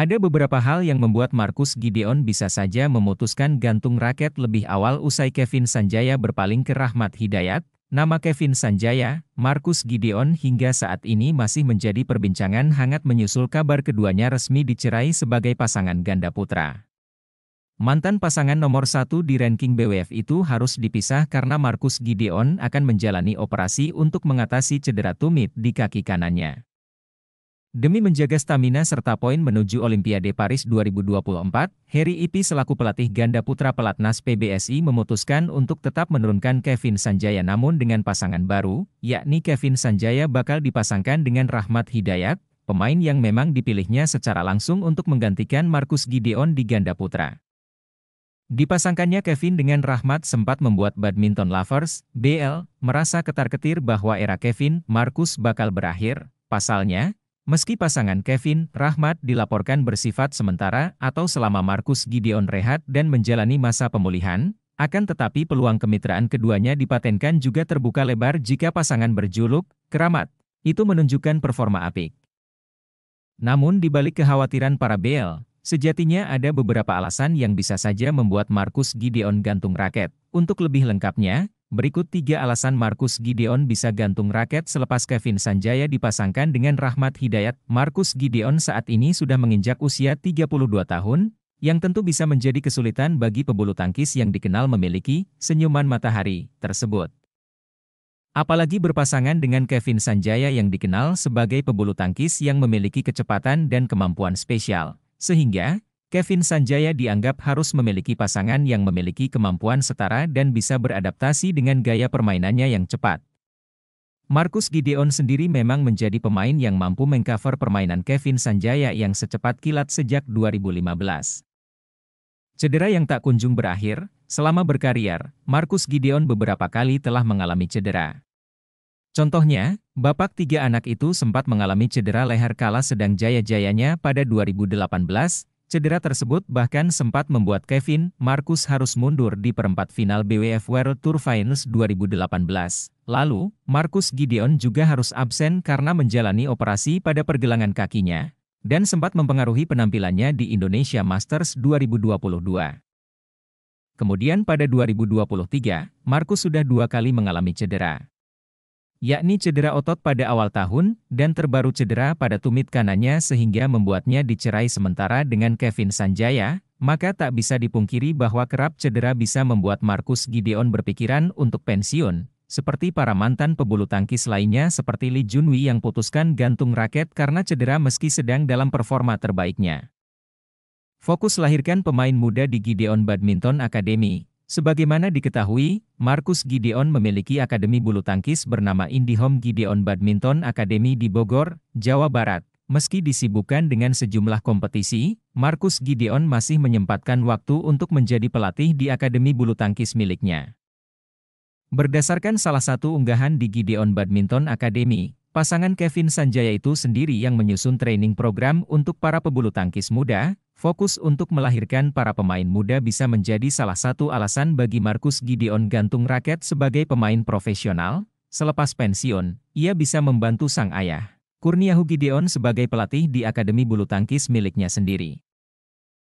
Ada beberapa hal yang membuat Markus Gideon bisa saja memutuskan gantung raket lebih awal usai Kevin Sanjaya berpaling ke Rahmat Hidayat. Nama Kevin Sanjaya, Markus Gideon hingga saat ini masih menjadi perbincangan hangat menyusul kabar keduanya resmi dicerai sebagai pasangan ganda putra. Mantan pasangan nomor satu di ranking BWF itu harus dipisah karena Markus Gideon akan menjalani operasi untuk mengatasi cedera tumit di kaki kanannya. Demi menjaga stamina serta poin menuju Olimpiade Paris 2024, Harry Ipi selaku pelatih ganda putra pelatnas PBSI memutuskan untuk tetap menurunkan Kevin Sanjaya namun dengan pasangan baru, yakni Kevin Sanjaya bakal dipasangkan dengan Rahmat Hidayat, pemain yang memang dipilihnya secara langsung untuk menggantikan Markus Gideon di ganda putra. Dipasangkannya Kevin dengan Rahmat sempat membuat badminton lovers, BL, merasa ketar-ketir bahwa era Kevin, markus bakal berakhir. Pasalnya, Meski pasangan Kevin Rahmat dilaporkan bersifat sementara atau selama Markus Gideon rehat dan menjalani masa pemulihan, akan tetapi peluang kemitraan keduanya dipatenkan juga terbuka lebar jika pasangan berjuluk keramat. Itu menunjukkan performa apik. Namun di balik kekhawatiran para BL, sejatinya ada beberapa alasan yang bisa saja membuat Markus Gideon gantung raket. Untuk lebih lengkapnya, Berikut tiga alasan Markus Gideon bisa gantung raket selepas Kevin Sanjaya dipasangkan dengan Rahmat Hidayat. Markus Gideon saat ini sudah menginjak usia 32 tahun, yang tentu bisa menjadi kesulitan bagi pebulu tangkis yang dikenal memiliki senyuman matahari tersebut. Apalagi berpasangan dengan Kevin Sanjaya yang dikenal sebagai pebulu tangkis yang memiliki kecepatan dan kemampuan spesial, sehingga Kevin Sanjaya dianggap harus memiliki pasangan yang memiliki kemampuan setara dan bisa beradaptasi dengan gaya permainannya yang cepat. Marcus Gideon sendiri memang menjadi pemain yang mampu mengcover permainan Kevin Sanjaya yang secepat kilat sejak 2015. Cedera yang tak kunjung berakhir, selama berkarier, Marcus Gideon beberapa kali telah mengalami cedera. Contohnya, bapak tiga anak itu sempat mengalami cedera leher kala sedang jaya-jayanya pada 2018, Cedera tersebut bahkan sempat membuat Kevin Marcus harus mundur di perempat final BWF World Tour Finals 2018. Lalu, Marcus Gideon juga harus absen karena menjalani operasi pada pergelangan kakinya, dan sempat mempengaruhi penampilannya di Indonesia Masters 2022. Kemudian pada 2023, Marcus sudah dua kali mengalami cedera yakni cedera otot pada awal tahun, dan terbaru cedera pada tumit kanannya sehingga membuatnya dicerai sementara dengan Kevin Sanjaya, maka tak bisa dipungkiri bahwa kerap cedera bisa membuat Marcus Gideon berpikiran untuk pensiun, seperti para mantan pebulu tangkis lainnya seperti Lee Junwi yang putuskan gantung raket karena cedera meski sedang dalam performa terbaiknya. Fokus lahirkan pemain muda di Gideon Badminton Academy, Sebagaimana diketahui, Markus Gideon memiliki akademi bulu tangkis bernama Indihome Gideon Badminton Academy di Bogor, Jawa Barat. Meski disibukkan dengan sejumlah kompetisi, Markus Gideon masih menyempatkan waktu untuk menjadi pelatih di akademi bulu tangkis miliknya. Berdasarkan salah satu unggahan di Gideon Badminton Academy, pasangan Kevin Sanjaya itu sendiri yang menyusun training program untuk para pebulu tangkis muda, Fokus untuk melahirkan para pemain muda bisa menjadi salah satu alasan bagi Markus Gideon gantung raket sebagai pemain profesional. Selepas pensiun, ia bisa membantu sang ayah, Kurniahu Gideon sebagai pelatih di Akademi Bulu Tangkis miliknya sendiri.